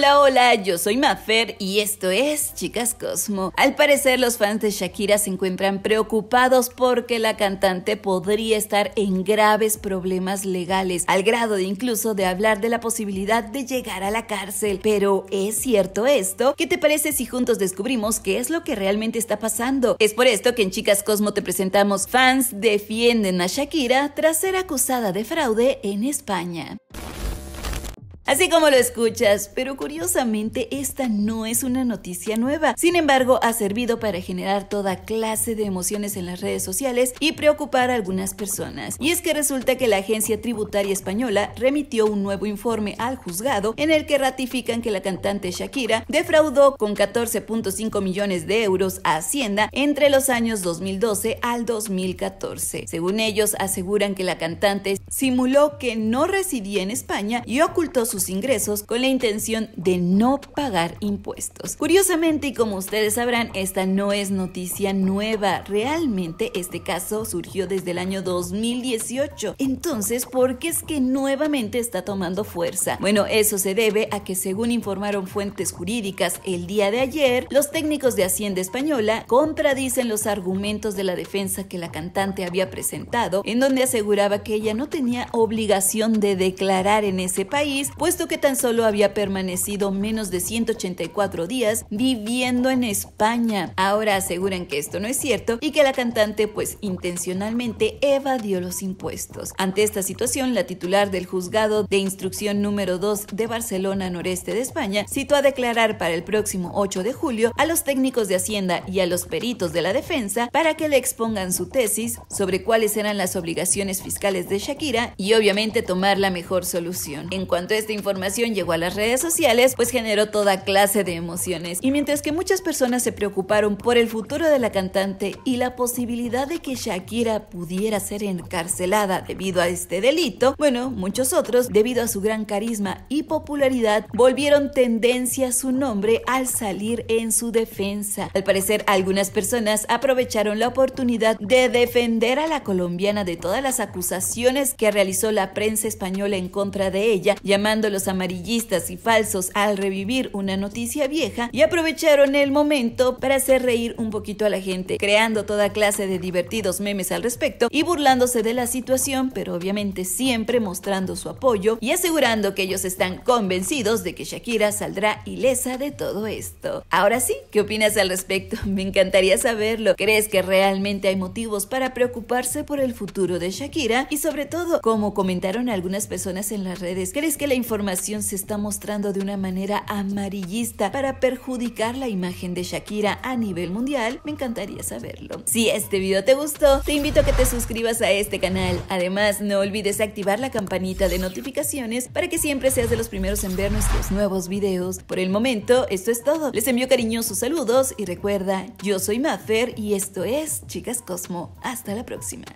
Hola, hola, yo soy Mafer y esto es Chicas Cosmo. Al parecer los fans de Shakira se encuentran preocupados porque la cantante podría estar en graves problemas legales, al grado de incluso de hablar de la posibilidad de llegar a la cárcel. Pero ¿es cierto esto? ¿Qué te parece si juntos descubrimos qué es lo que realmente está pasando? Es por esto que en Chicas Cosmo te presentamos fans defienden a Shakira tras ser acusada de fraude en España. Así como lo escuchas, pero curiosamente esta no es una noticia nueva. Sin embargo, ha servido para generar toda clase de emociones en las redes sociales y preocupar a algunas personas. Y es que resulta que la Agencia Tributaria Española remitió un nuevo informe al juzgado en el que ratifican que la cantante Shakira defraudó con 14.5 millones de euros a Hacienda entre los años 2012 al 2014. Según ellos, aseguran que la cantante simuló que no residía en España y ocultó su ingresos con la intención de no pagar impuestos. Curiosamente, y como ustedes sabrán, esta no es noticia nueva. Realmente este caso surgió desde el año 2018. Entonces, ¿por qué es que nuevamente está tomando fuerza? Bueno, eso se debe a que según informaron fuentes jurídicas el día de ayer, los técnicos de Hacienda Española contradicen los argumentos de la defensa que la cantante había presentado, en donde aseguraba que ella no tenía obligación de declarar en ese país, pues puesto que tan solo había permanecido menos de 184 días viviendo en España. Ahora aseguran que esto no es cierto y que la cantante pues intencionalmente evadió los impuestos. Ante esta situación, la titular del juzgado de instrucción número 2 de Barcelona, noreste de España, citó a declarar para el próximo 8 de julio a los técnicos de Hacienda y a los peritos de la defensa para que le expongan su tesis sobre cuáles eran las obligaciones fiscales de Shakira y obviamente tomar la mejor solución. En cuanto a este información llegó a las redes sociales, pues generó toda clase de emociones. Y mientras que muchas personas se preocuparon por el futuro de la cantante y la posibilidad de que Shakira pudiera ser encarcelada debido a este delito, bueno, muchos otros, debido a su gran carisma y popularidad, volvieron tendencia su nombre al salir en su defensa. Al parecer, algunas personas aprovecharon la oportunidad de defender a la colombiana de todas las acusaciones que realizó la prensa española en contra de ella, llamando los amarillistas y falsos al revivir una noticia vieja y aprovecharon el momento para hacer reír un poquito a la gente, creando toda clase de divertidos memes al respecto y burlándose de la situación, pero obviamente siempre mostrando su apoyo y asegurando que ellos están convencidos de que Shakira saldrá ilesa de todo esto. Ahora sí, ¿qué opinas al respecto? Me encantaría saberlo. ¿Crees que realmente hay motivos para preocuparse por el futuro de Shakira? Y sobre todo, como comentaron algunas personas en las redes, ¿crees que la información se está mostrando de una manera amarillista para perjudicar la imagen de Shakira a nivel mundial? Me encantaría saberlo. Si este video te gustó, te invito a que te suscribas a este canal. Además, no olvides activar la campanita de notificaciones para que siempre seas de los primeros en ver nuestros nuevos videos. Por el momento, esto es todo. Les envío cariñosos saludos y recuerda, yo soy Maffer y esto es Chicas Cosmo. Hasta la próxima.